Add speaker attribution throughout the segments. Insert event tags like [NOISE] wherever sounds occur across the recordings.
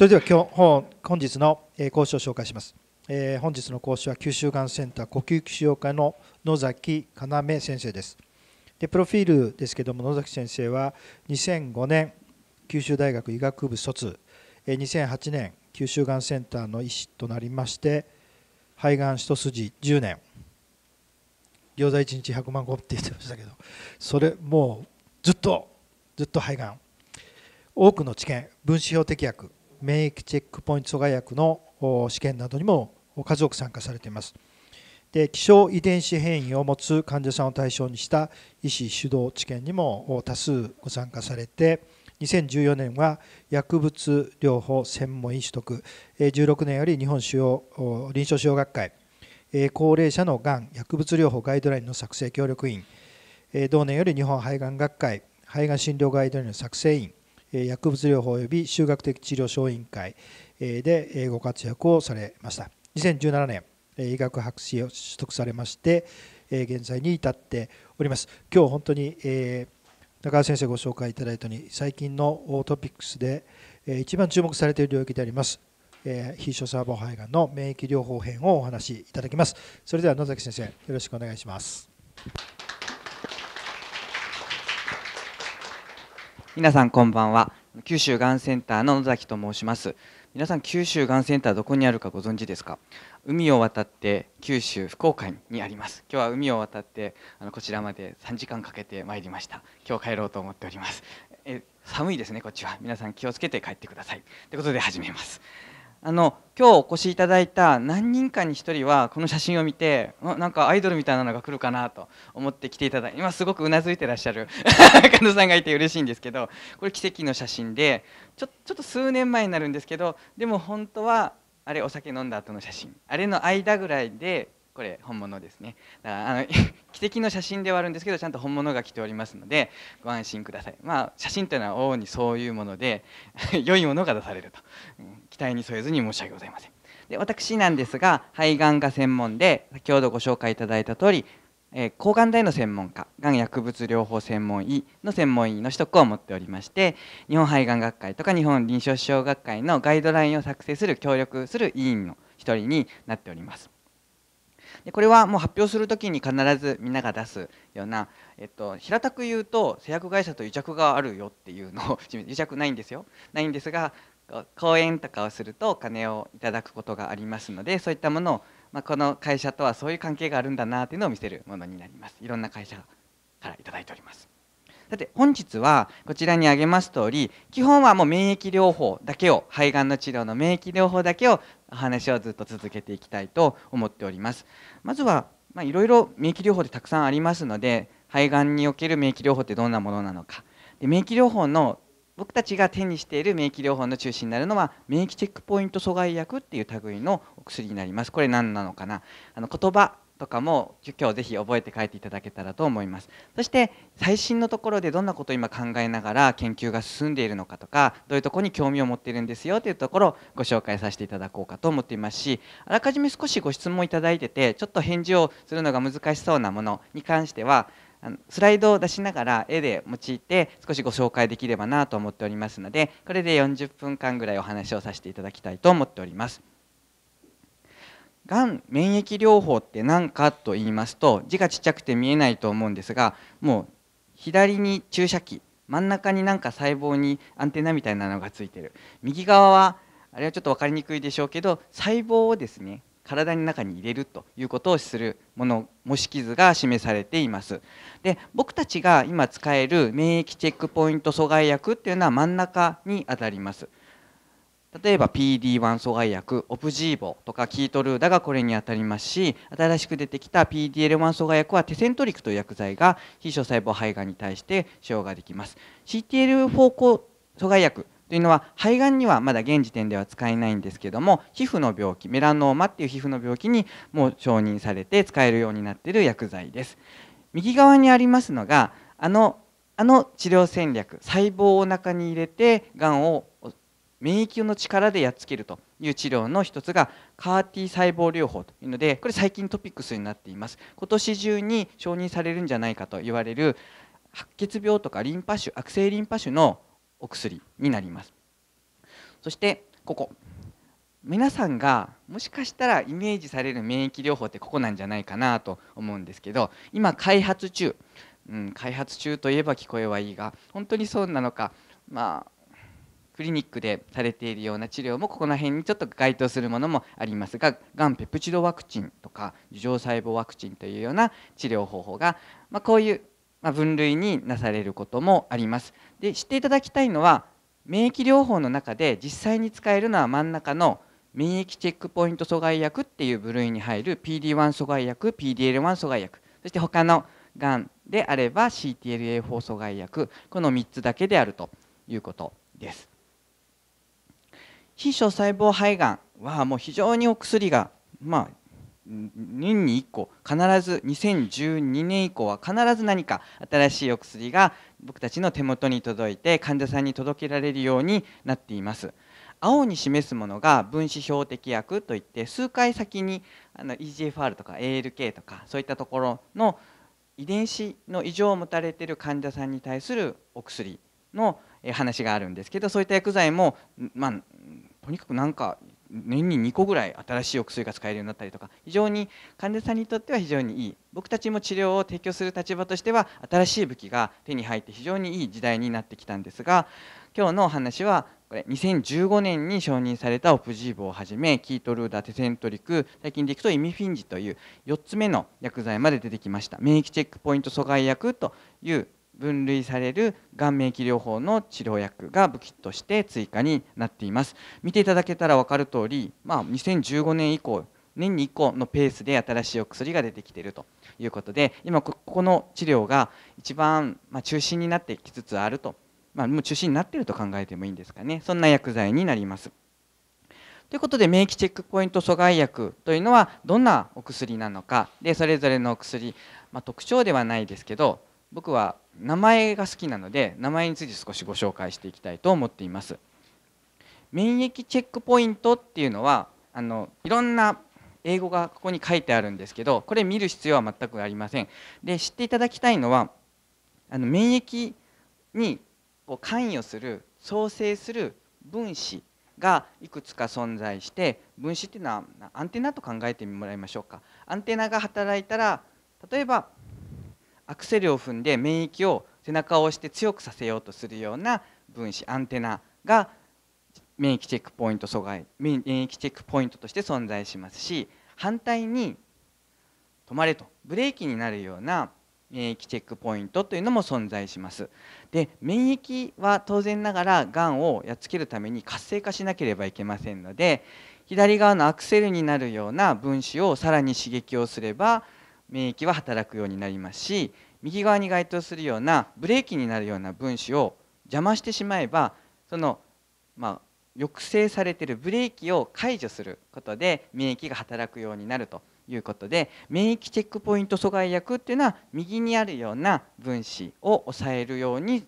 Speaker 1: それでは今日本日の講師を紹介します。え本日の講師は九州がんセンター呼吸器腫瘍科の野崎要先生です。でプロフィールですけども野崎先生は2005年九州大学医学部卒2008年九州がんセンターの医師となりまして肺がん一筋10年餃子1日100万個って言ってましたけどそれもうずっとずっと肺がん多くの治験分子標的薬免疫チェックポイント阻害薬の試験などにも数多く参加されています。で希少遺伝子変異を持つ患者さんを対象にした医師主導治験にも多数ご参加されて2014年は薬物療法専門医取得16年より日本主要臨床使用学会高齢者のがん薬物療法ガイドラインの作成協力員同年より日本肺がん学会肺がん診療ガイドラインの作成員薬物療法及び修学的治療小委員会でご活躍をされました2017年医学博士を取得されまして現在に至っております今日本当に中川先生ご紹介いただいたように最近のトピックスで一番注目されている領域であります非所細胞肺がんの免疫療法編をお話しいただきますそれでは野崎先生よろしくお願いします
Speaker 2: 皆さんこんばんは九州がんセンターの野崎と申します皆さん九州がんセンターどこにあるかご存知ですか海を渡って九州福岡にあります今日は海を渡ってあのこちらまで3時間かけてまいりました今日帰ろうと思っておりますえ寒いですねこっちは皆さん気をつけて帰ってくださいということで始めますあの今日お越しいただいた何人かに1人はこの写真を見てなんかアイドルみたいなのが来るかなと思って来ていただいて今すごくうなずいてらっしゃる [LAUGHS] 神田さんがいて嬉しいんですけどこれ奇跡の写真でちょちょっと数年前になるんですけどでも本当はあれお酒飲んだ後の写真あれの間ぐらいでこれ本物ですねだからあの [LAUGHS] 奇跡の写真ではあるんですけどちゃんと本物が来ておりますのでご安心くださいまあ写真というのは王にそういうもので [LAUGHS] 良いものが出されると、うん待に添えずに申し訳ございません。で私なんですが肺がんが専門で先ほどご紹介いただいた通り、えー、抗がん剤の専門家がん薬物療法専門医の専門医の取得を持っておりまして日本肺がん学会とか日本臨床障学会のガイドラインを作成する協力する委員の一人になっております。でこれはもう発表する時に必ずみんなが出すような、えっと、平たく言うと製薬会社と癒着があるよっていうのを癒着ないんですよないんですが講演とかをするとお金をいただくことがありますのでそういったものを、まあ、この会社とはそういう関係があるんだなというのを見せるものになりますいろんな会社から頂いておりますさて本日はこちらに挙げます通り基本はもう免疫療法だけを肺がんの治療の免疫療法だけをお話をずっと続けていきたいと思っておりますまずはいろいろ免疫療法でたくさんありますので肺がんにおける免疫療法ってどんなものなのかで免疫療法の僕たちが手にしている免疫療法の中心になるのは免疫チェックポイント阻害薬っていう類のお薬になりますこれ何なのかなあの言葉とかも今日ぜひ覚えて帰っていただけたらと思いますそして最新のところでどんなことを今考えながら研究が進んでいるのかとかどういうとこに興味を持っているんですよというところをご紹介させていただこうかと思っていますしあらかじめ少しご質問いただいててちょっと返事をするのが難しそうなものに関してはあのスライドを出しながら絵で用いて少しご紹介できればなと思っておりますのでこれで40分間ぐらいお話をさせていただきたいと思っております。がん免疫療法って何かと言いますと字がちっちゃくて見えないと思うんですがもう左に注射器真ん中になんか細胞にアンテナみたいなのがついてる右側はあれはちょっと分かりにくいでしょうけど細胞をですね体の中に入れるということをするもの模式図が示されていますで僕たちが今使える免疫チェックポイント阻害薬っていうのは真ん中にあたります例えば PD1 阻害薬オプジーボとかキートルーダがこれにあたりますし新しく出てきた PDL1 阻害薬はテセントリクという薬剤が非小細胞肺がんに対して使用ができます CTL4 阻害薬というのは肺がんにはまだ現時点では使えないんですけども皮膚の病気メラノーマっていう皮膚の病気にもう承認されて使えるようになっている薬剤です右側にありますのがあのあの治療戦略細胞を中に入れてがんを免疫の力でやっつけるという治療の一つがカー T 細胞療法というのでこれ最近トピックスになっています今年中に承認されるんじゃないかと言われる白血病とかリンパ腫悪性リンパ腫のお薬になりますそしてここ皆さんがもしかしたらイメージされる免疫療法ってここなんじゃないかなと思うんですけど今開発中、うん、開発中といえば聞こえはいいが本当にそうなのかまあクリニックでされているような治療もここら辺にちょっと該当するものもありますががんペプチドワクチンとか樹状細胞ワクチンというような治療方法が、まあ、こういうま分類になされることもあります。で知っていただきたいのは免疫療法の中で実際に使えるのは真ん中の免疫チェックポイント阻害薬っていう部類に入る PD1 阻害薬 PDL1 阻害薬そして他のがんであれば CTLA4 阻害薬この3つだけであるということです。非小細胞肺がんはもう非常にお薬がまあ年に1個必ず2012年以降は必ず何か新しいお薬が僕たちの手元に届いて患者さんに届けられるようになっています。青に示すものが分子標的薬といって数回先にあの EGFR とか ALK とかそういったところの遺伝子の異常を持たれている患者さんに対するお薬の話があるんですけどそういった薬剤も、まあ、とにかくなんか年に2個ぐらい新しいお薬が使えるようになったりとか非常に患者さんにとっては非常にいい僕たちも治療を提供する立場としては新しい武器が手に入って非常にいい時代になってきたんですが今日のお話はこれ2015年に承認されたオプジーボをはじめキートルーダテセントリク最近でいくとイミフィンジという4つ目の薬剤まで出てきました免疫チェックポイント阻害薬という分類される顔免疫療法の治療薬が武器として追加になっています見ていただけたら分かるとおり、まあ、2015年以降年に1個のペースで新しいお薬が出てきているということで今ここの治療が一番、ま中心になってきつつあると、まあ、もう中心になっていると考えてもいいんですかねそんな薬剤になります。ということで免疫チェックポイント阻害薬というのはどんなお薬なのかでそれぞれのお薬、まあ、特徴ではないですけど僕は名前が好きなので名前について少しご紹介していきたいと思っています免疫チェックポイントっていうのはあのいろんな英語がここに書いてあるんですけどこれ見る必要は全くありませんで知っていただきたいのはあの免疫にこう関与する創生する分子がいくつか存在して分子っていうのはアンテナと考えてもらいましょうかアンテナが働いたら例えばアクセルを踏んで免疫を背中を押して強くさせようとするような分子アンテナが免疫チェックポイント阻害免疫チェックポイントとして存在しますし反対に止まれとブレーキになるような免疫チェックポイントというのも存在しますで免疫は当然ながらがんをやっつけるために活性化しなければいけませんので左側のアクセルになるような分子をさらに刺激をすれば免疫は働くようになりますし右側に該当するようなブレーキになるような分子を邪魔してしまえばその、まあ、抑制されてるブレーキを解除することで免疫が働くようになるということで免疫チェックポイント阻害薬っていうのは右にあるような分子を抑えるように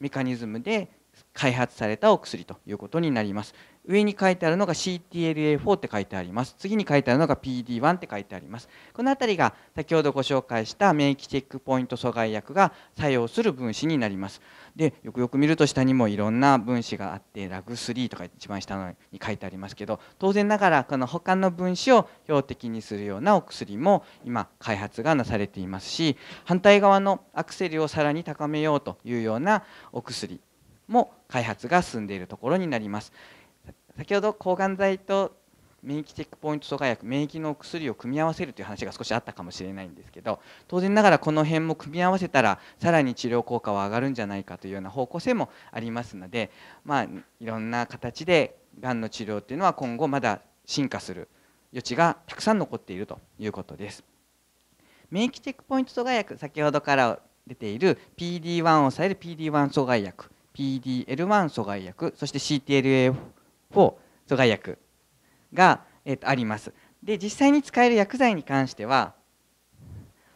Speaker 2: メカニズムで開発されたお薬ということになります。上に書いてあるのが CTLA4 って書いてあります次に書いてあるのが PD1 って書いてありますこの辺りが先ほどご紹介した免疫チェックポイント阻害薬が作用する分子になりますでよくよく見ると下にもいろんな分子があってラグ3とか一番下のに書いてありますけど当然ながらこの他の分子を標的にするようなお薬も今開発がなされていますし反対側のアクセルをさらに高めようというようなお薬も開発が進んでいるところになります先ほど抗がん剤と免疫チェックポイント阻害薬免疫の薬を組み合わせるという話が少しあったかもしれないんですけど当然ながらこの辺も組み合わせたらさらに治療効果は上がるんじゃないかというような方向性もありますので、まあ、いろんな形でがんの治療というのは今後まだ進化する余地がたくさん残っているということです。免疫チェックポイント阻害薬先ほどから出ている PD1 を抑える PD1 阻害薬 PDL1 阻害薬そして CTLA4 を阻害薬が、えー、とあります。で実際に使える薬剤に関しては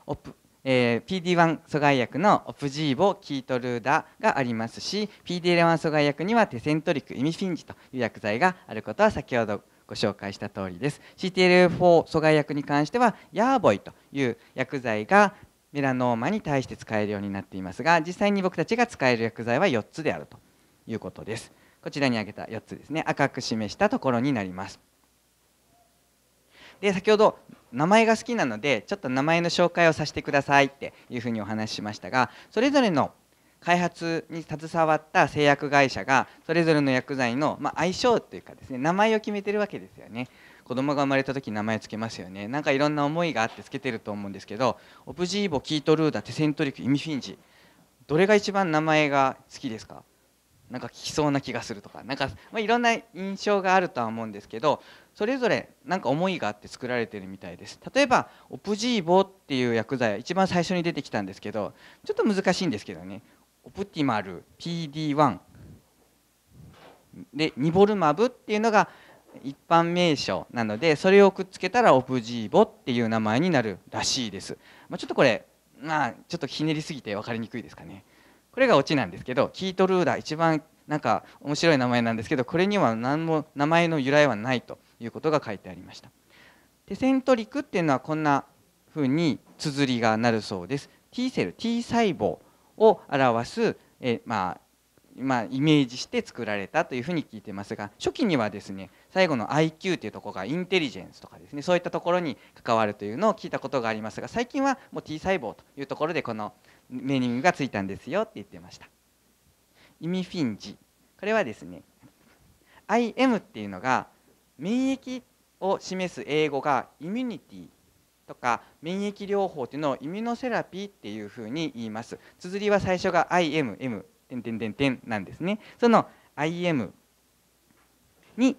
Speaker 2: オプ、えー、PD1 阻害薬のオプジーボキートルーダがありますし PD1 阻害薬にはテセントリックイミフィンジという薬剤があることは先ほどご紹介した通りです c t l 4阻害薬に関してはヤーボイという薬剤がメラノーマに対して使えるようになっていますが実際に僕たちが使える薬剤は4つであるということです。こちらに挙げた4つですね赤く示したところになりますで先ほど名前が好きなのでちょっと名前の紹介をさせてくださいっていうふうにお話ししましたがそれぞれの開発に携わった製薬会社がそれぞれの薬剤の、ま相性というかですね名前を決めてるわけですよね子供が生まれた時名前つけますよねなんかいろんな思いがあってつけてると思うんですけどオブジーボキートルーダテセントリクイミフィンジどれが一番名前が好きですかなんか効きそうな気がするとかなんか、まあ、いろんな印象があるとは思うんですけどそれぞれ何か思いがあって作られてるみたいです例えばオプジーボっていう薬剤一番最初に出てきたんですけどちょっと難しいんですけどねオプティマル PD1 でニボルマブっていうのが一般名称なのでそれをくっつけたらオプジーボっていう名前になるらしいです、まあ、ちょっとこれまあちょっとひねりすぎて分かりにくいですかねこれがオチなんですけどキートルーダー一番なんか面白い名前なんですけどこれには何も名前の由来はないということが書いてありましたテセントリクっていうのはこんな風に綴りがなるそうです T セル T 細胞を表すえまあまあ、イメージして作られたというふうに聞いてますが初期にはですね最後の IQ というところがインテリジェンスとかですねそういったところに関わるというのを聞いたことがありますが最近はもう T 細胞というところでこのネーミングがついたんですよって言ってましたイミフィンジこれはですね IM っていうのが免疫を示す英語がイミュニティとか免疫療法っていうのをイミュノセラピーっていうふうに言います綴りは最初が IMM 点点点点なんですねその IM に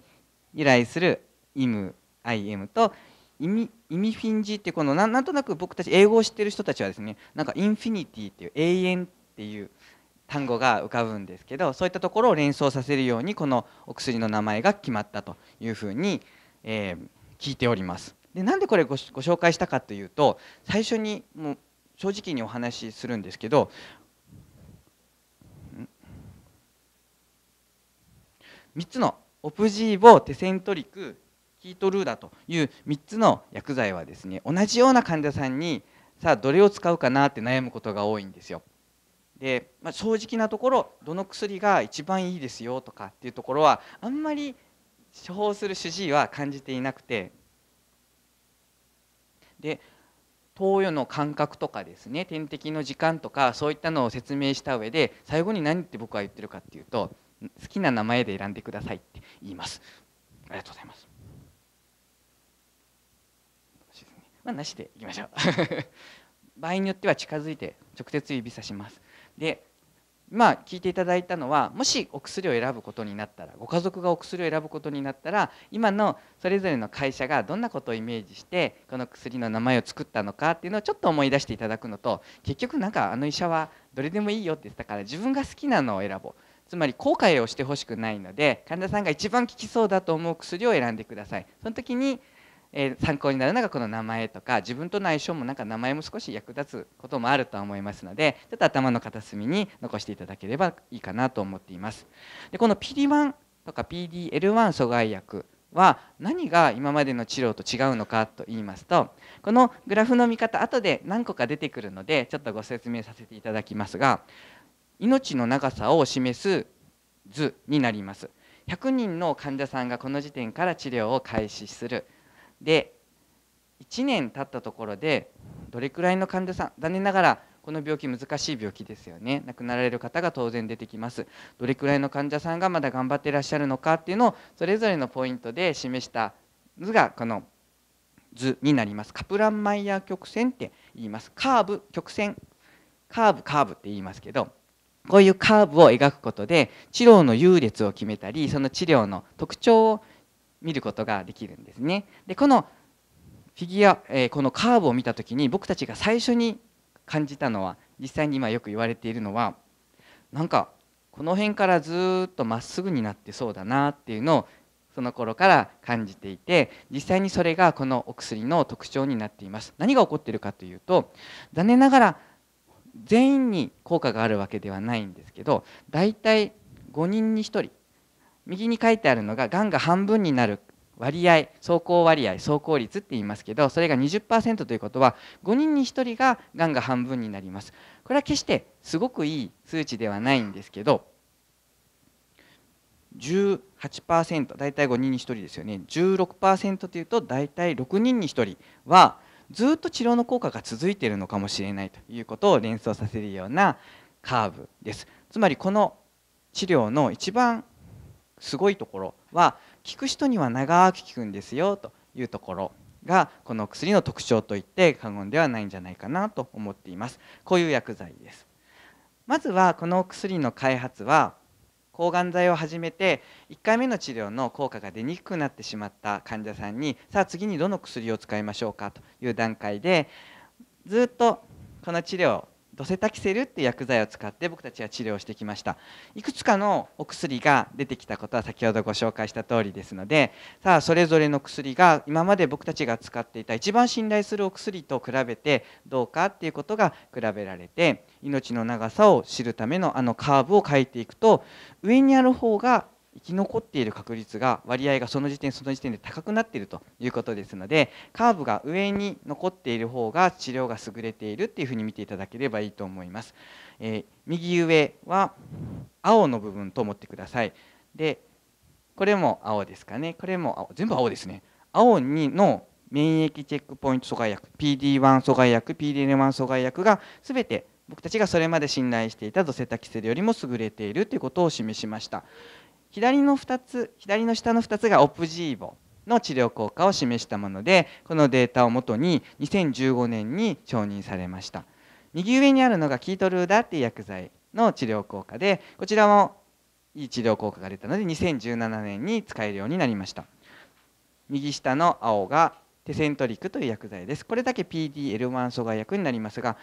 Speaker 2: 由来する IM IM とイミ意味フィンジってこのなんとなく僕たち英語を知ってる人たちはですねなんかインフィニティっていう永遠っていう単語が浮かぶんですけどそういったところを連想させるようにこのお薬の名前が決まったというふうに、えー、聞いております。でなんでこれご紹介したかというと最初にもう正直にお話しするんですけど3つのオプジーボテセントリクキートルーダという3つの薬剤はですね同じような患者さんにさあどれを使うかなって悩むことが多いんですよ。で、まあ、正直なところどの薬が一番いいですよとかっていうところはあんまり処方する主治医は感じていなくてで投与の間隔とかですね点滴の時間とかそういったのを説明した上で最後に何って僕は言ってるかっていうと好きな名前で選んでくださいって言います。ありがとうございます。まあ、なしでいきましょう [LAUGHS] 場合によっては近づいて直接指さしますでまあ聞いていただいたのはもしお薬を選ぶことになったらご家族がお薬を選ぶことになったら今のそれぞれの会社がどんなことをイメージしてこの薬の名前を作ったのかっていうのをちょっと思い出していただくのと結局なんかあの医者はどれでもいいよって言ったから自分が好きなのを選ぼうつまり後悔をしてほしくないので患者さんが一番効きそうだと思う薬を選んでくださいその時にえー、参考になるのがこの名前とか自分との相性もなんか名前も少し役立つこともあるとは思いますのでちょっと頭の片隅に残していただければいいかなと思っています。でこの PD1 とか PDL1 阻害薬は何が今までの治療と違うのかと言いますとこのグラフの見方後で何個か出てくるのでちょっとご説明させていただきますが命の長さを示す図になります100人の患者さんがこの時点から治療を開始するで1年経ったところでどれくらいの患者さん残念ながらこの病気難しい病気ですよね亡くなられる方が当然出てきますどれくらいの患者さんがまだ頑張っていらっしゃるのかっていうのをそれぞれのポイントで示した図がこの図になりますカプランマイヤー曲線って言いますカーブ曲線カーブカーブって言いますけどこういうカーブを描くことで治療の優劣を決めたりその治療の特徴を見ることができるんですね。でこのフィギュア、えー、このカーブを見た時に僕たちが最初に感じたのは実際に今よく言われているのはなんかこの辺からずっとまっすぐになってそうだなっていうのをその頃から感じていて実際にそれがこのお薬の特徴になっています何が起こっているかというと残念ながら全員に効果があるわけではないんですけど大体5人に1人右に書いてあるのががんが半分になる割合走行割合走行率って言いますけどそれが20%ということは5人に1人ががんが半分になりますこれは決してすごくいい数値ではないんですけど18%大体5人に1人ですよね16%というと大体6人に1人はずっと治療の効果が続いているのかもしれないということを連想させるようなカーブですつまりこの治療の一番すごいところは効く人には長く効くんですよというところがこの薬の特徴といって過言ではないんじゃないかなと思っていますこういう薬剤ですまずはこの薬の開発は抗がん剤を始めて1回目の治療の効果が出にくくなってしまった患者さんにさあ次にどの薬を使いましょうかという段階でずっとこの治療ドセタキセルって薬剤を使って僕たちは治療してきましたいくつかのお薬が出てきたことは先ほどご紹介した通りですのでさあそれぞれの薬が今まで僕たちが使っていた一番信頼するお薬と比べてどうかっていうことが比べられて命の長さを知るためのあのカーブを書いていくと上にある方が生き残っている確率が割合がその時点その時点で高くなっているということですのでカーブが上に残っている方が治療が優れているっていうふうに見ていただければいいと思います、えー、右上は青の部分と思ってくださいでこれも青ですかねこれも全部青ですね青2の免疫チェックポイント阻害薬 PD1 阻害薬 p d n 1阻害薬が全て僕たちがそれまで信頼していたドセタキセルよりも優れているということを示しました。左の2つ左の下の2つがオプジーボの治療効果を示したものでこのデータをもとに2015年に承認されました右上にあるのがキートルーダっていう薬剤の治療効果でこちらもいい治療効果が出たので2017年に使えるようになりました右下の青がテセントリクという薬剤ですこれだけ PD-L1 阻害薬になりますが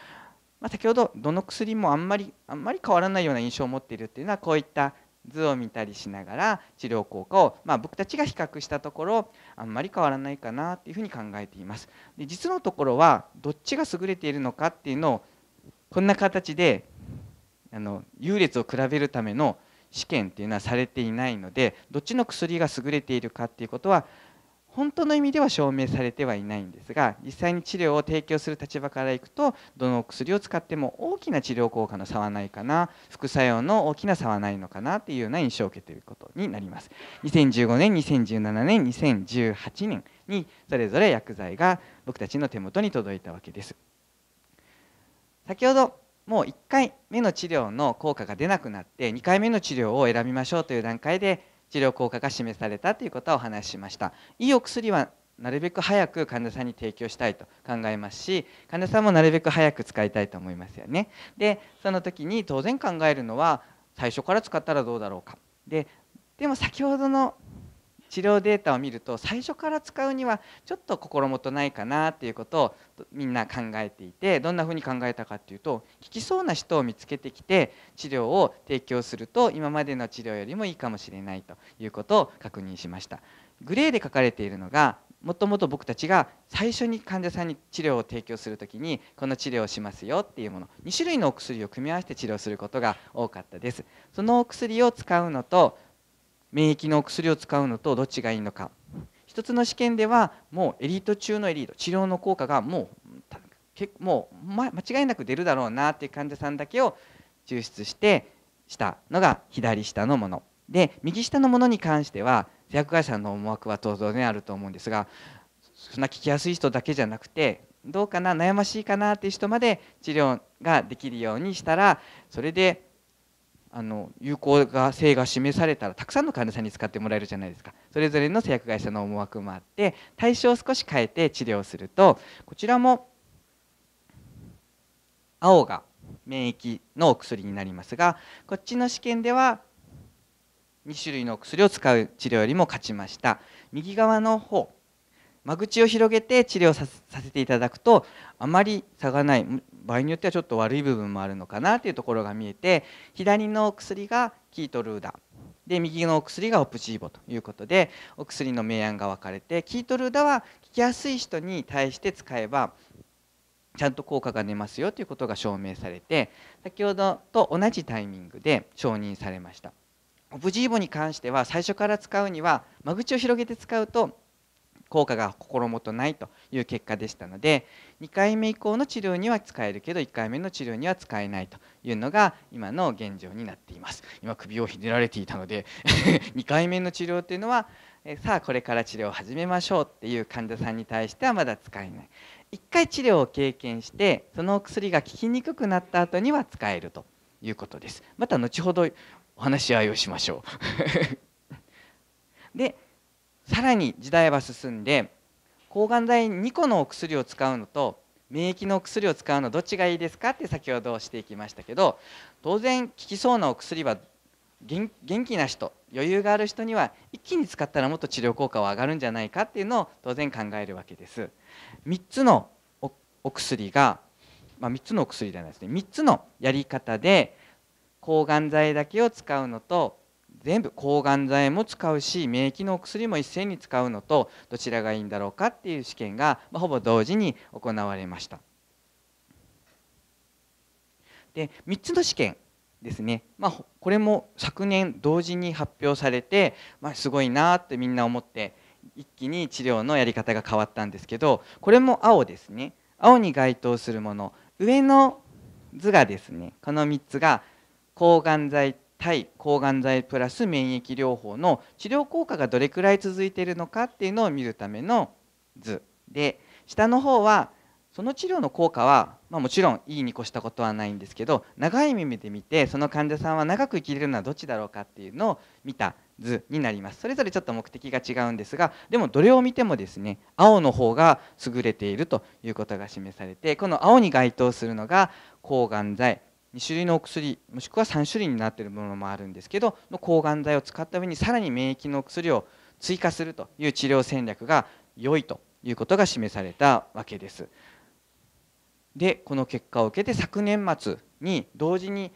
Speaker 2: まあ、先ほどどの薬もあんまりあんまり変わらないような印象を持っているっていうのはこういった図を見たりしながら治療効果を、まあ、僕たちが比較したところあんまり変わらないかなっていうふうに考えていますで実のところはどっちが優れているのかっていうのをこんな形であの優劣を比べるための試験っていうのはされていないのでどっちの薬が優れているかっていうことは本当の意味では証明されてはいないんですが実際に治療を提供する立場からいくとどの薬を使っても大きな治療効果の差はないかな副作用の大きな差はないのかなというような印象を受けていることになります2015年2017年2018年にそれぞれ薬剤が僕たちの手元に届いたわけです先ほどもう1回目の治療の効果が出なくなって2回目の治療を選びましょうという段階で治療効果が示されたということはお話ししましたいいお薬はなるべく早く患者さんに提供したいと考えますし患者さんもなるべく早く使いたいと思いますよねでその時に当然考えるのは最初から使ったらどうだろうかででも先ほどの治療データを見ると最初から使うにはちょっと心もとないかなっていうことをみんな考えていてどんなふうに考えたかっていうと効きそうな人を見つけてきて治療を提供すると今までの治療よりもいいかもしれないということを確認しました。グレーで書かれているのがもともと僕たちが最初に患者さんに治療を提供する時にこの治療をしますよっていうもの2種類のお薬を組み合わせて治療することが多かったですそのお薬を使うのと免疫の薬を使うのとどっちがいいのか一つの試験ではもうエリート中のエリート治療の効果がもう結もう、間違いなく出るだろうなっていう患者さんだけを抽出してしたのが左下のもので右下のものに関しては製薬会社の思惑は当然あると思うんですがそんな聞きやすい人だけじゃなくてどうかな悩ましいかなっていう人まで治療ができるようにしたらそれであの有効性が示されたらたくさんの患者さんに使ってもらえるじゃないですかそれぞれの製薬会社の思惑もあって対象を少し変えて治療するとこちらも青が免疫のお薬になりますがこっちの試験では2種類のお薬を使う治療よりも勝ちました右側の方間口を広げて治療させていただくとあまり差がない場合によってはちょっと悪い部分もあるのかなというところが見えて左の薬がキートルーダで右のお薬がオプジーボということでお薬の明暗が分かれてキートルーダは効きやすい人に対して使えばちゃんと効果が出ますよということが証明されて先ほどと同じタイミングで承認されました。オプジーボに関しては最初から使うには間口を広げて使うと効果が心もとないという結果でしたので2回目以降の治療には使えるけど1回目の治療には使えないというのが今の現状になっています今首をひねられていたので2 [LAUGHS] 回目の治療というのはさあこれから治療を始めましょうっていう患者さんに対してはまだ使えない1回治療を経験してそのお薬が効きにくくなった後には使えるということですまた後ほどお話し合いをしましょう [LAUGHS] でさらに時代は進んで抗がん剤2個のお薬を使うのと免疫のお薬を使うのどっちがいいですかって先ほどしていきましたけど当然効きそうなお薬は元気な人余裕がある人には一気に使ったらもっと治療効果は上がるんじゃないかっていうのを当然考えるわけです。3つのお薬が、まあ、3つのお薬じゃないですね3つのやり方で抗がん剤だけを使うのと全部抗がん剤も使うし免疫のお薬も一斉に使うのとどちらがいいんだろうかっていう試験が、まあ、ほぼ同時に行われましたで3つの試験ですね、まあ、これも昨年同時に発表されて、まあ、すごいなってみんな思って一気に治療のやり方が変わったんですけどこれも青ですね青に該当するもの上の図がですねこの3つが抗がん剤対抗がん剤プラス免疫療法の治療効果がどれくらい続いているのかっていうのを見るための図で下の方はその治療の効果は、まあ、もちろんいいに越したことはないんですけど長い目で見てその患者さんは長く生きれるのはどっちだろうかっていうのを見た図になりますそれぞれちょっと目的が違うんですがでもどれを見てもですね青の方が優れているということが示されてこの青に該当するのが抗がん剤2種類のお薬もしくは3種類になってるものもあるんですけどの抗がん剤を使った上にさらに免疫のお薬を追加するという治療戦略が良いということが示されたわけです。でこの結果を受けて昨年末に同時に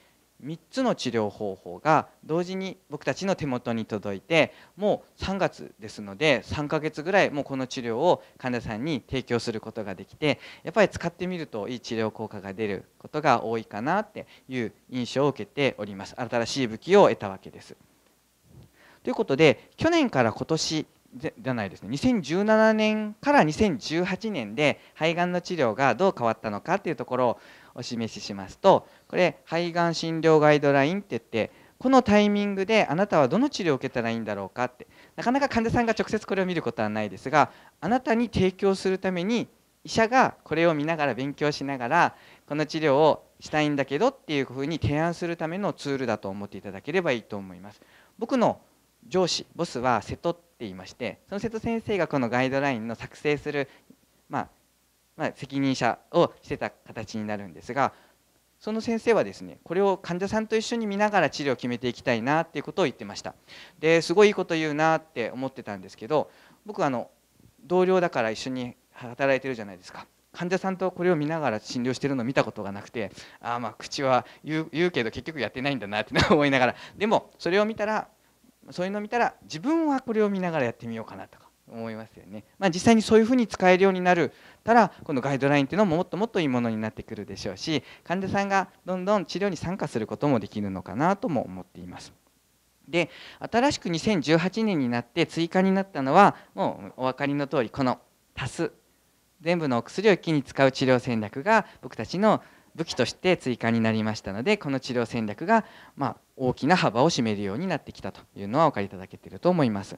Speaker 2: 3つの治療方法が同時に僕たちの手元に届いてもう3月ですので3ヶ月ぐらいもうこの治療を患者さんに提供することができてやっぱり使ってみるといい治療効果が出ることが多いかなっていう印象を受けております新しい武器を得たわけです。ということで去年から今年じゃないですね2017年から2018年で肺がんの治療がどう変わったのかっていうところをお示ししますとこれ肺がん診療ガイドラインって言ってこのタイミングであなたはどの治療を受けたらいいんだろうかってなかなか患者さんが直接これを見ることはないですがあなたに提供するために医者がこれを見ながら勉強しながらこの治療をしたいんだけどっていうふうに提案するためのツールだと思っていただければいいと思います。僕の上司ボスは瀬戸って言いましてその瀬戸先生がこのガイドラインの作成する、まあ、ま責任者をしてた形になるんですがその先生はですねこれを患者さんと一緒に見ながら治療を決めていきたいなっていうことを言ってましたですごいいいこと言うなって思ってたんですけど僕あの同僚だから一緒に働いてるじゃないですか患者さんとこれを見ながら診療してるのを見たことがなくてああまあ口は言う言うけど結局やってないんだなって思いながらでもそれを見たらそういうのを見たら自分はこれを見ながらやってみようかなとか思いますよね、まあ、実際にそういうふうに使えるようになるたらこのガイドラインっていうのももっともっといいものになってくるでしょうし患者さんがどんどん治療に参加することもできるのかなとも思っています。で新しく2018年になって追加になったのはもうお分かりの通りこの「足す」全部のお薬を一気に使う治療戦略が僕たちの武器として追加になりましたのでこの治療戦略がま大きな幅を占めるようになってきたというのはお分かりいただけてると思います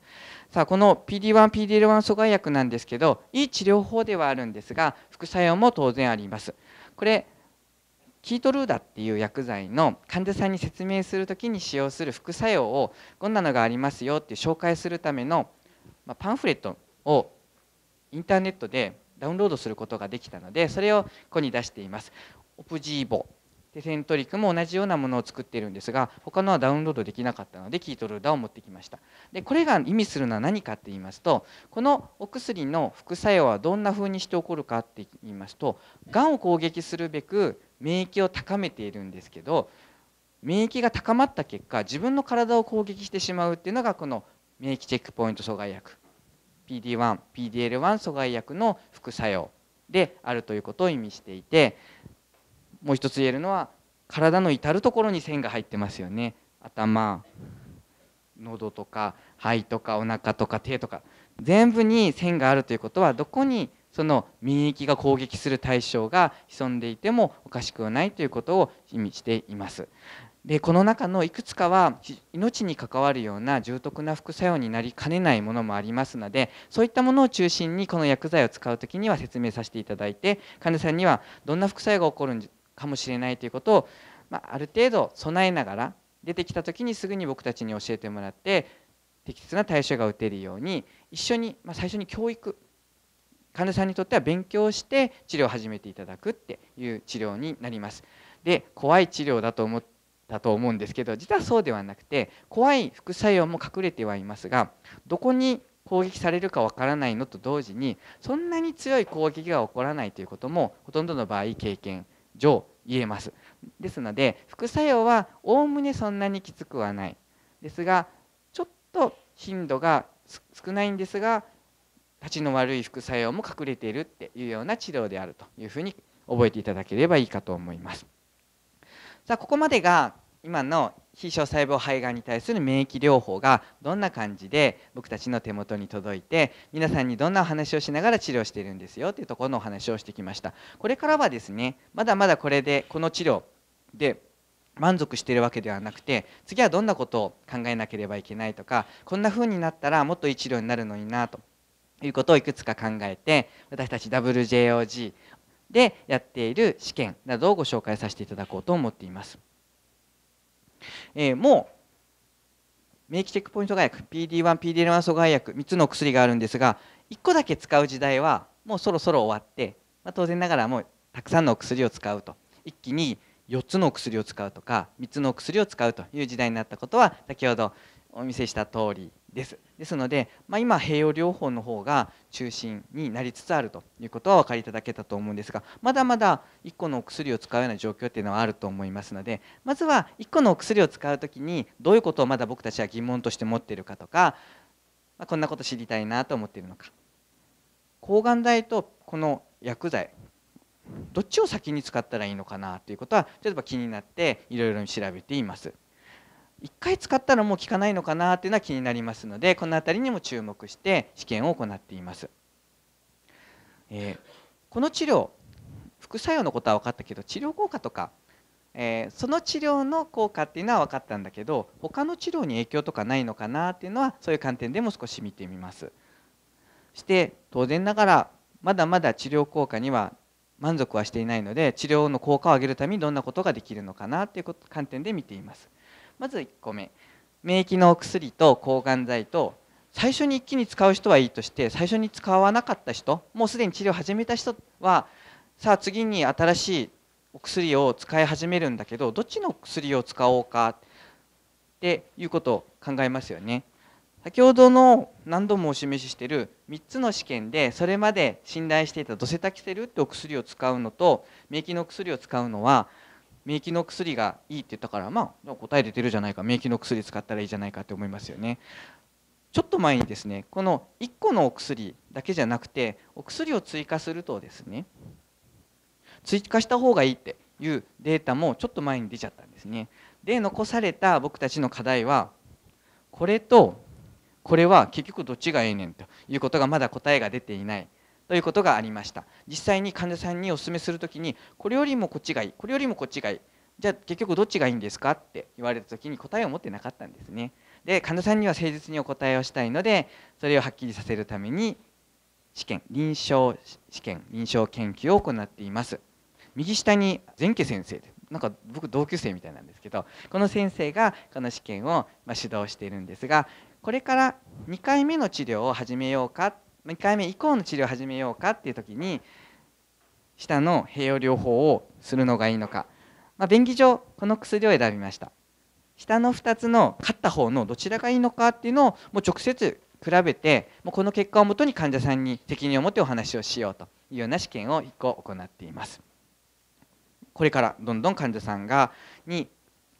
Speaker 2: さあこの PD1PD-L1 阻害薬なんですけどいい治療法ではあるんですが副作用も当然ありますこれキートルーダっていう薬剤の患者さんに説明する時に使用する副作用をこんなのがありますよって紹介するためのパンフレットをインターネットでダウンロードすることができたのでそれをここに出していますオプジーボテセントリックも同じようなものを作っているんですが他のはダウンロードできなかったのでキートルーダを持ってきましたでこれが意味するのは何かって言いますとこのお薬の副作用はどんな風にして起こるかって言いますとがんを攻撃するべく免疫を高めているんですけど免疫が高まった結果自分の体を攻撃してしまうっていうのがこの免疫チェックポイント阻害薬 PD1PDL1 阻害薬の副作用であるということを意味していてもう一つ言えるのは体の至る所に線が入ってますよね頭喉とか肺とかお腹とか手とか全部に線があるということはどこにその免疫が攻撃する対象が潜んでいてもおかしくはないということを意味しています。でこの中のいくつかは命に関わるような重篤な副作用になりかねないものもありますのでそういったものを中心にこの薬剤を使う時には説明させていただいて患者さんにはどんな副作用が起こるんかもしれないということを、まあ、ある程度備えながら出てきた時にすぐに僕たちに教えてもらって適切な対処が打てるように一緒に、まあ、最初に教育患者さんにとっては勉強して治療を始めていただくっていう治療になります。で怖い治療だと思ったと思うんですけど実はそうではなくて怖い副作用も隠れてはいますがどこに攻撃されるかわからないのと同時にそんなに強い攻撃が起こらないということもほとんどの場合経験上言えますですので副作用はおおむねそんなにきつくはないですがちょっと頻度が少ないんですが立ちの悪い副作用も隠れているっていうような治療であるというふうに覚えていただければいいかと思います。さあここまでが今の非小細胞肺がんに対する免疫療法がどんな感じで僕たちの手元に届いて皆さんにどんなお話をしながら治療しているんですよというところのお話をしてきましたこれからはですねまだまだこれでこの治療で満足してるわけではなくて次はどんなことを考えなければいけないとかこんな風になったらもっといい治療になるのになということをいくつか考えて私たち WJOG でやっている試験などをご紹介させていただこうと思っています。えー、もう免疫チェックポイント外薬 PD1、PD1 阻害薬3つの薬があるんですが1個だけ使う時代はもうそろそろ終わって、まあ、当然ながらもうたくさんの薬を使うと一気に4つの薬を使うとか3つの薬を使うという時代になったことは先ほどお見せした通りですですので、まあ、今併用療法の方が中心になりつつあるということはお分かりいただけたと思うんですがまだまだ1個のお薬を使うような状況っていうのはあると思いますのでまずは1個のお薬を使う時にどういうことをまだ僕たちは疑問として持っているかとか、まあ、こんなこと知りたいなと思っているのか抗がん剤とこの薬剤どっちを先に使ったらいいのかなということは例えば気になっていろいろ調べています。1回使ったらもう効かないのかなっていうのは気になりますのでこの辺りにも注目して試験を行っています。えー、この治療副作用のことは分かったけど治療効果とか、えー、その治療の効果っていうのは分かったんだけど他の治療に影響とかないのかなっていうのはそういう観点でも少し見てみます。して当然ながらまだまだ治療効果には満足はしていないので治療の効果を上げるためにどんなことができるのかなっていう観点で見ています。まず1個目免疫のお薬と抗がん剤と最初に一気に使う人はいいとして最初に使わなかった人もうすでに治療を始めた人はさあ次に新しいお薬を使い始めるんだけどどっちの薬を使おうかっていうことを考えますよね。先ほどの何度もお示ししている3つの試験でそれまで信頼していたドセタキセルってお薬を使うのと免疫のお薬を使うのは免疫の薬がいいって言ったからまあ答え出てるじゃないか免疫の薬使ったらいいじゃないかって思いますよね。ちょっと前にですねこの1個のお薬だけじゃなくてお薬を追加するとですね追加した方がいいっていうデータもちょっと前に出ちゃったんですね。で残された僕たちの課題はこれとこれは結局どっちがええねんということがまだ答えが出ていないということがありました実際に患者さんにお勧めする時にこれよりもこっちがいいこれよりもこっちがいいじゃあ結局どっちがいいんですかって言われた時に答えを持ってなかったんですねで患者さんには誠実にお答えをしたいのでそれをはっきりさせるために試験臨床試験臨床研究を行っています右下に前家先生なんか僕同級生みたいなんですけどこの先生がこの試験をま指導しているんですがこれから2回目の治療を始めようかっ1回目以降の治療を始めようかっていう時に舌の併用療法をするのがいいのか、まあ、便宜上この薬を選びました下の2つの勝った方のどちらがいいのかっていうのをもう直接比べてもうこの結果をもとに患者さんに責任を持ってお話をしようというような試験を1個行っていますこれからどんどん患者さんがに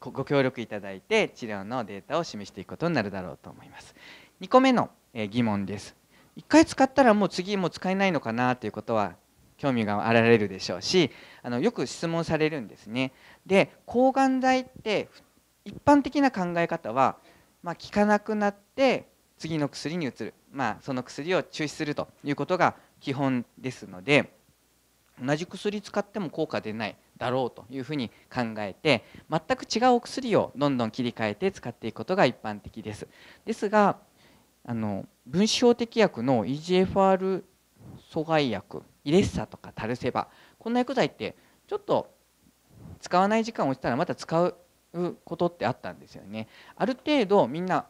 Speaker 2: ご協力いただいて治療のデータを示していくことになるだろうと思います2個目の疑問です1回使ったらもう次もう使えないのかなということは興味があられるでしょうしあのよく質問されるんですね。で抗がん剤って一般的な考え方は、まあ、効かなくなって次の薬に移る、まあ、その薬を中止するということが基本ですので同じ薬使っても効果出ないだろうというふうに考えて全く違うお薬をどんどん切り替えて使っていくことが一般的です。ですがあの分子標的薬の EGFR 阻害薬イレッサとかタルセバこんな薬剤ってちょっと使わない時間をしたらまた使うことってあったんですよね。ある程度みんな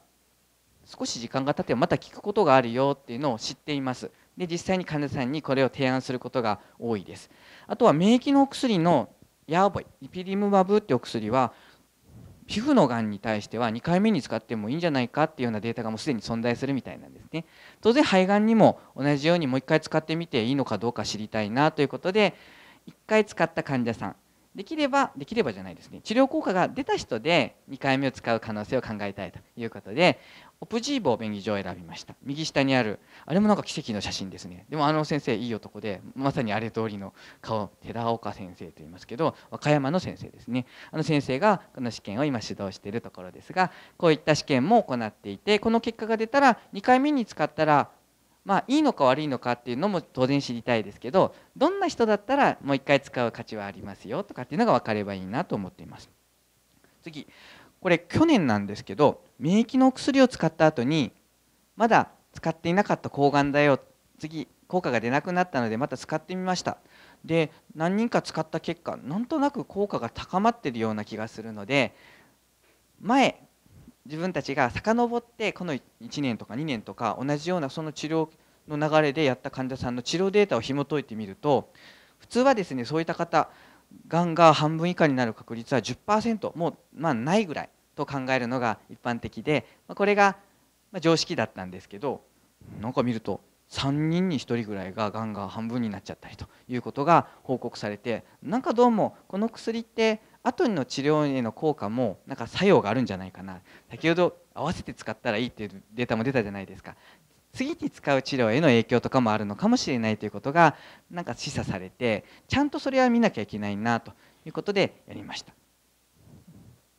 Speaker 2: 少し時間が経ってまた聞くことがあるよっていうのを知っています。で実際に患者さんにこれを提案することが多いです。あとは免疫のお薬のヤーボイリピリムバブってお薬は皮膚のがんに対しては2回目に使ってもいいんじゃないかっていうようなデータがもうすでに存在するみたいなんですね当然肺がんにも同じようにもう1回使ってみていいのかどうか知りたいなということで1回使った患者さんできればできればじゃないですね治療効果が出た人で2回目を使う可能性を考えたいということでオプジーボ便宜上を選びました右下にあるあれもなんか奇跡の写真ですねでもあの先生いい男でまさにあれ通りの顔寺岡先生と言いますけど和歌山の先生ですねあの先生がこの試験を今指導しているところですがこういった試験も行っていてこの結果が出たら2回目に使ったらまあ、いいのか悪いのかっていうのも当然知りたいですけどどんな人だったらもう一回使う価値はありますよとかっていうのが分かればいいなと思っています次これ去年なんですけど免疫のお薬を使った後にまだ使っていなかった抗がんだよ次効果が出なくなったのでまた使ってみましたで何人か使った結果なんとなく効果が高まっているような気がするので前自分たちが遡ってこの1年とか2年とか同じようなその治療の流れでやった患者さんの治療データを紐解いてみると普通はですねそういった方がんが半分以下になる確率は10%もうまあないぐらいと考えるのが一般的でこれが常識だったんですけどなんか見ると3人に1人ぐらいががんが半分になっちゃったりということが報告されてなんかどうもこの薬って後の治療への効果もなんか作用があるんじゃないかな先ほど合わせて使ったらいいっていうデータも出たじゃないですか次に使う治療への影響とかもあるのかもしれないということがなんか示唆されてちゃんとそれは見なきゃいけないなということでやりました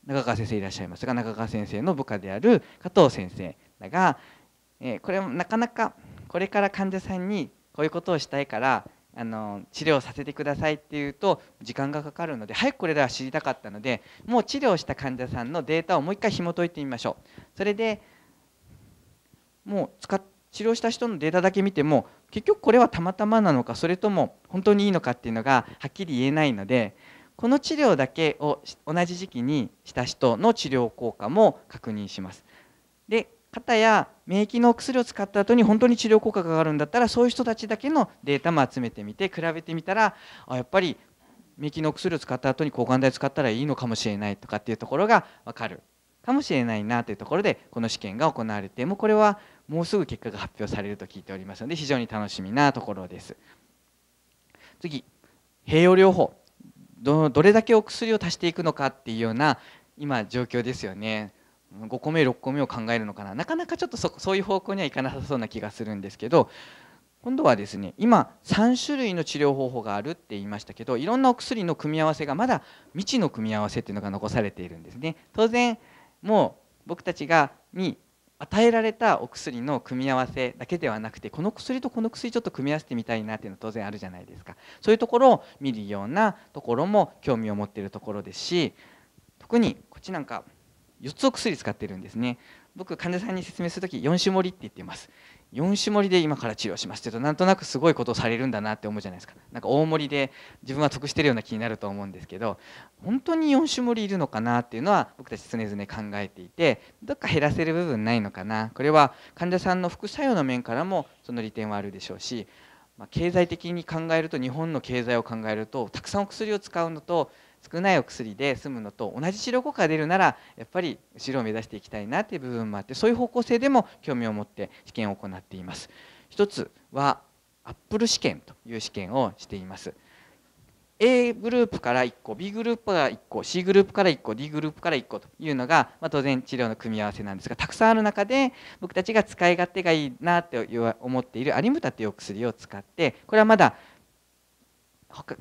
Speaker 2: 中川先生いらっしゃいますが中川先生の部下である加藤先生だが、えこれもなかなかこれから患者さんにこういうことをしたいからあの治療させてくださいっていうと時間がかかるので早くこれらは知りたかったのでもう治療した患者さんのデータをもう一回紐解いてみましょうそれでもう使っ治療した人のデータだけ見ても結局これはたまたまなのかそれとも本当にいいのかっていうのがはっきり言えないのでこの治療だけを同じ時期にした人の治療効果も確認します。で肩や免疫の薬を使った後に本当に治療効果があるんだったらそういう人たちだけのデータも集めてみて比べてみたらあやっぱり免疫の薬を使った後に抗がん剤使ったらいいのかもしれないとかっていうところが分かるかもしれないなというところでこの試験が行われてもこれはもうすぐ結果が発表されると聞いておりますので非常に楽しみなところです次併用療法どれだけお薬を足していくのかっていうような今状況ですよね5個目6個目を考えるのかななかなかちょっとそそういう方向にはいかなさそうな気がするんですけど今度はですね今3種類の治療方法があるって言いましたけどいろんなお薬の組み合わせがまだ未知の組み合わせっていうのが残されているんですね。当然もう僕たちがに与えられたお薬の組み合わせだけではなくてこの薬とこの薬ちょっと組み合わせてみたいなっていうのは当然あるじゃないですかそういうところを見るようなところも興味を持っているところですし特にこっちなんか4つお薬使ってるんですね僕患者さんに説明する時4種盛りって言ってます4種盛りで今から治療しますって言うとなんとなくすごいことをされるんだなって思うじゃないですかなんか大盛りで自分は得してるような気になると思うんですけど本当に4種盛りいるのかなっていうのは僕たち常々考えていてどっか減らせる部分ないのかなこれは患者さんの副作用の面からもその利点はあるでしょうし、ま経済的に考えると日本の経済を考えるとたくさんお薬を使うのと少ないお薬で済むのと同じ治療効果が出るならやっぱり後ろを目指していきたいなという部分もあってそういう方向性でも興味を持って試験を行っています。一つはアップル試験という試験をしています。A グループから1個 B グループから1個 C グループから1個 D グループから1個というのが、まあ、当然治療の組み合わせなんですがたくさんある中で僕たちが使い勝手がいいなって思っているアリムタというお薬を使ってこれはまだ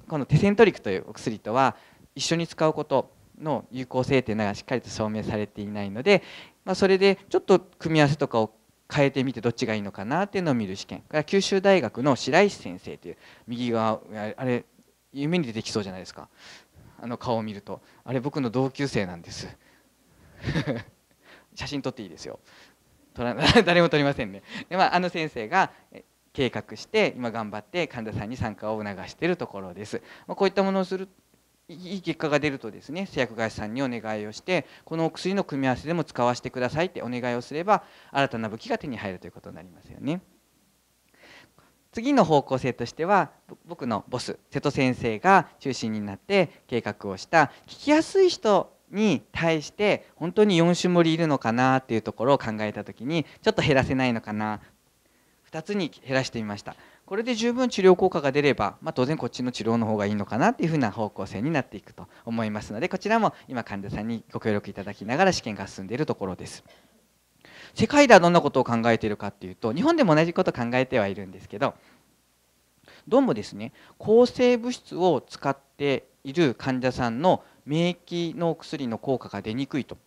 Speaker 2: このテセントリックというお薬とは一緒に使うことの有効性というのがしっかりと証明されていないので、まあ、それでちょっと組み合わせとかを変えてみてどっちがいいのかなっていうのを見る試験九州大学の白石先生という右側あれ夢に出てきそうじゃないですかあの顔を見るとあれ僕の同級生なんです [LAUGHS] 写真撮っていいですよ撮ら [LAUGHS] 誰も撮りませんねで、まあ、あの先生が計画して今頑張って患者さんに参加を促しているところです、まあ、こういったものをするいい結果が出るとですね製薬会社さんにお願いをしてこのお薬の組み合わせでも使わせてくださいってお願いをすれば新たな武器が手に入るということになりますよね。次の方向性としては僕のボス瀬戸先生が中心になって計画をした聞きやすい人に対して本当に4種盛りいるのかなっていうところを考えた時にちょっと減らせないのかな2つに減らしてみましたこれで十分治療効果が出れば、まあ、当然こっちの治療の方がいいのかなっていうふうな方向性になっていくと思いますのでこちらも今患者さんにご協力いただきながら試験が進んでいるところです。世界ではどんなことを考えているかっていうと日本でも同じことを考えてはいるんですけどどうもですね抗生物質を使っている患者さんの免疫の薬の効果が出にくいと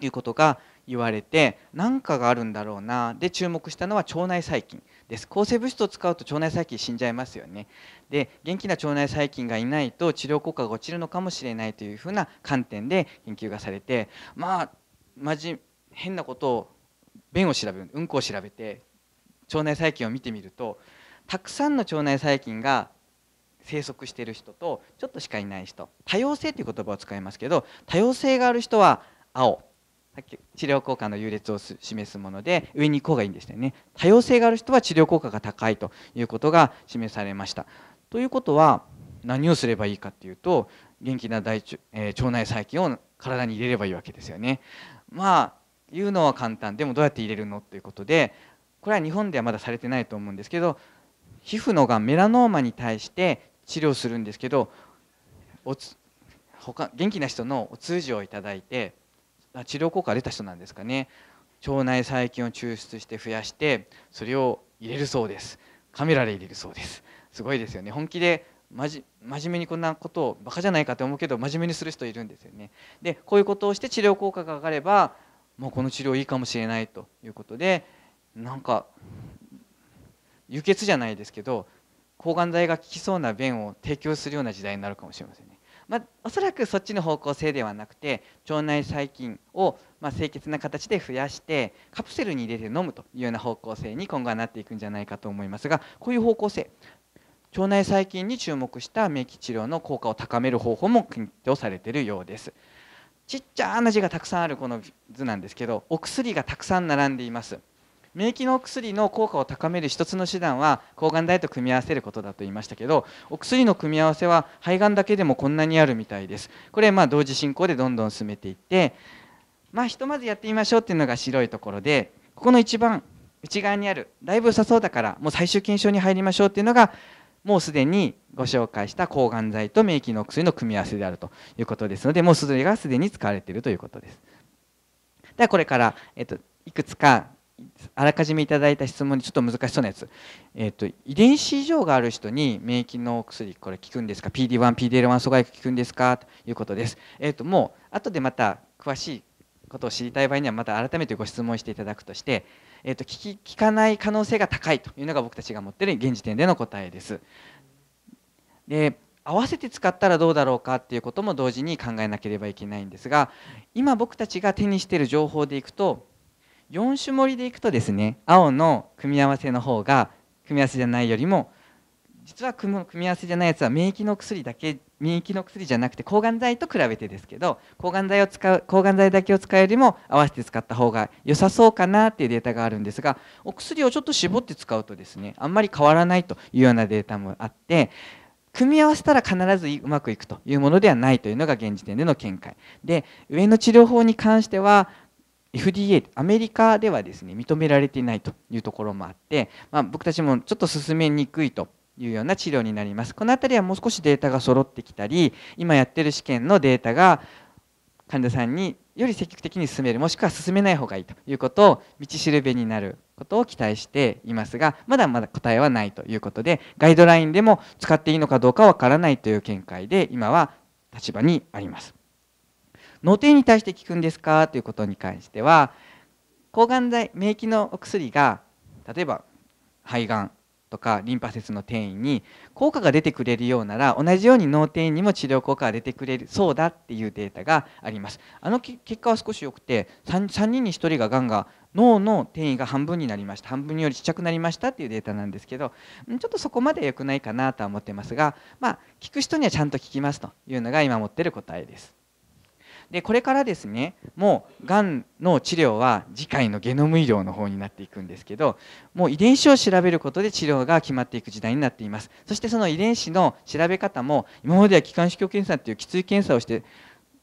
Speaker 2: いうことが言われて何かがあるんだろうなで注目したのは腸内細菌です抗生物質を使うと腸内細菌死んじゃいますよねで元気な腸内細菌がいないと治療効果が落ちるのかもしれないというふうな観点で研究がされてまあまじ変なことを便を調べるうんこを調べて腸内細菌を見てみるとたくさんの腸内細菌が生息している人とちょっとしかいない人多様性という言葉を使いますけど多様性がある人は青治療効果の優劣を示すもので上に行こうがいいんですよね多様性がある人は治療効果が高いということが示されましたということは何をすればいいかっていうと元気な大腸,、えー、腸内細菌を体に入れればいいわけですよねまあ言うのは簡単でもどうやって入れるのということでこれは日本ではまだされてないと思うんですけど皮膚のがんメラノーマに対して治療するんですけどおつ他元気な人のお通じをいただいて治療効果が出た人なんですかね腸内細菌を抽出して増やしてそれを入れるそうですカメラで入れるそうですすごいですよね本気で真面目にこんなことをバカじゃないかって思うけど真面目にする人いるんですよねでこういうことをして治療効果が上がればもうこの治療いいかもしれないということでなんか輸血じゃないですけど抗がん剤が効きそうな便を提供するような時代になるかもしれませんねまあ、おそらくそっちの方向性ではなくて腸内細菌を、まあ、清潔な形で増やしてカプセルに入れて飲むというような方向性に今後はなっていくんじゃないかと思いますがこういう方向性腸内細菌に注目した免疫治療の効果を高める方法も検討されているようです。ちっちゃな字がたくさんあるこの図なんですけどお薬がたくさん並んでいます。免疫のお薬の効果を高める一つの手段は抗がん剤と組み合わせることだと言いましたけどお薬の組み合わせは肺がんだけでもこんなにあるみたいですこれまあ同時進行でどんどん進めていってまあひとまずやってみましょうっていうのが白いところでここの一番内側にあるだいぶ良さそうだからもう最終検証に入りましょうっていうのがもうすでにご紹介した抗がん剤と免疫のお薬の組み合わせであるということですのでもうそれがすでに使われているということです。ではこれから、えっと、いくつかあらかじめいただいた質問にちょっと難しそうなやつ、えーと、遺伝子異常がある人に免疫の薬これ効くんですか PD1、PD-L1 阻害効くんですかということです、えーと、ともう後でまた詳しいことを知りたい場合にはまた改めてご質問していただくとして、えーと、と聞き聞かない可能性が高いというのが僕たちが持っている現時点での答えです。で合わせて使ったらどうだろうかっていうことも同時に考えなければいけないんですが今僕たちが手にしている情報でいくと4種盛りでいくとですね青の組み合わせの方が組み合わせじゃないよりも実は組み合わせじゃないやつは免疫の薬だけ免疫の薬じゃなくて抗がん剤と比べてですけど抗がん剤を使う抗がん剤だけを使うよりも合わせて使った方が良さそうかなっていうデータがあるんですがお薬をちょっと絞って使うとですねあんまり変わらないというようなデータもあって組み合わせたら必ずうまくいくというものではないというのが現時点での見解で上の治療法に関しては FDA アメリカではですね認められていないというところもあって、まあ、僕たちもちょっと進めにくいというような治療になりますこの辺りはもう少しデータが揃ってきたり今やってる試験のデータが患者さんにより積極的に進めるもしくは進めない方がいいということを道しるべになることを期待していますがまだまだ答えはないということでガイドラインでも使っていいのかどうかわからないという見解で今は立場にあります。脳天に対して効くんですかということに関しては抗がん剤免疫のお薬が例えば肺がんとかリンパ節の転移に効果が出てくれるようなら同じように脳転移にも治療効果が出てくれるそうだっていうデータがありますあの結果は少し良くて 3, 3人に1人ががんが脳の転移が半分になりました半分よりちっちゃくなりましたっていうデータなんですけどちょっとそこまで良くないかなとは思ってますがまあ、聞く人にはちゃんと聞きますというのが今持ってる答えですでこれからですねもうがんの治療は次回のゲノム医療の方になっていくんですけどもう遺伝子を調べることで治療が決まっていく時代になっていますそしてその遺伝子の調べ方も今までは気管支鏡検査っていうきつい検査をして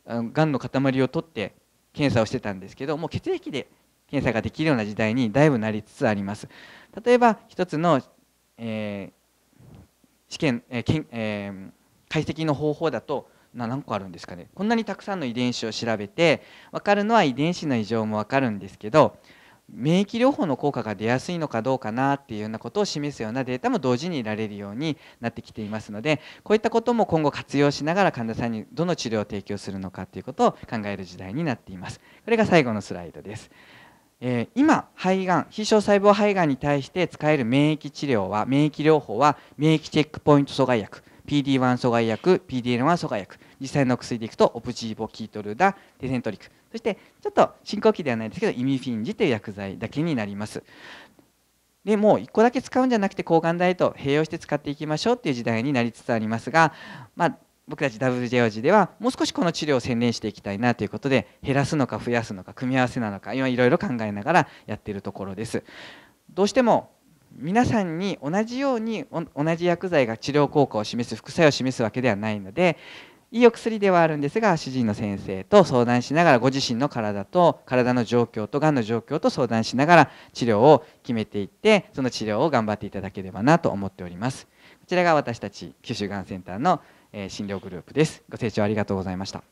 Speaker 2: がんの塊を取って検査をしてたんですけどもう血液で検査ができるような時代にだいぶなりつつあります例えば一つの、えー試験えーえー、解析の方法だと何個あるんですかねこんなにたくさんの遺伝子を調べて分かるのは遺伝子の異常も分かるんですけど免疫療法の効果が出やすいのかどうかなっていうようなことを示すようなデータも同時に得られるようになってきていますのでこういったことも今後活用しながら患者さんにどの治療を提供するのかっていうことを考える時代になっていますこれが最後のスライドです、え今肺がん非小細胞肺がんに対して使える免疫治療は免疫療法は免疫チェックポイント阻害薬 PD1 阻害薬 PD-L1 阻害薬実際の薬でいくとオプジーボキートルダデセントリクそしてちょっと進行期ではないですけどイミフィンジという薬剤だけになりますでもう1個だけ使うんじゃなくて抗がん剤と併用して使っていきましょうっていう時代になりつつありますが、まあ、僕たち WJOG ではもう少しこの治療を専念していきたいなということで減らすのか増やすのか組み合わせなのか今いろいろ考えながらやっているところです。どうしても皆さんに同じように同じ薬剤が治療効果を示す副作用を示すわけではないのでいいお薬ではあるんですが主治医の先生と相談しながらご自身の体と体の状況とがんの状況と相談しながら治療を決めていってその治療を頑張っていただければなと思っておりますこちらが私たち九州がんセンターの診療グループ
Speaker 1: ですご清聴ありがとうございました